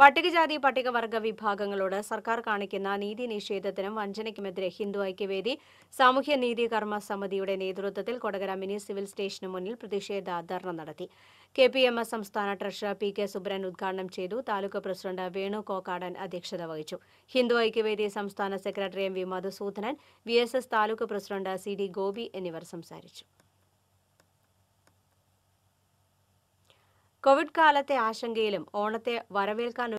പട്ടികജാതി പട്ടികവർഗ വിഭാഗങ്ങളോട് സർക്കാർ കാണിക്കുന്ന നീതി നിഷേധത്തിനും വഞ്ചനയ്ക്കുമെതിരെ ഹിന്ദു ഐക്യവേദി സാമൂഹ്യ നീതി കർമ്മ സമിതിയുടെ നേതൃത്വത്തിൽ കൊടകര മിനി സിവിൽ സ്റ്റേഷന് മുന്നിൽ പ്രതിഷേധ ധർണ നടത്തി കെ പി എം എസ് സംസ്ഥാന ട്രഷറർ പി കെ സുബ്രൻ ഉദ്ഘാടനം ചെയ്തു താലൂക്ക് പ്രസിഡന്റ് വേണു കോക്കാടൻ അധ്യക്ഷത വഹിച്ചു ഹിന്ദു ഐക്യവേദി സംസ്ഥാന secretary M V Madhusoodanan V S S taluk president C D Gopi എന്നിവർ സംസാരിച്ചു കോവിഡ് കാലത്തെ ആശങ്കയിലും ഓണത്തെ വരവേൽക്കാൻ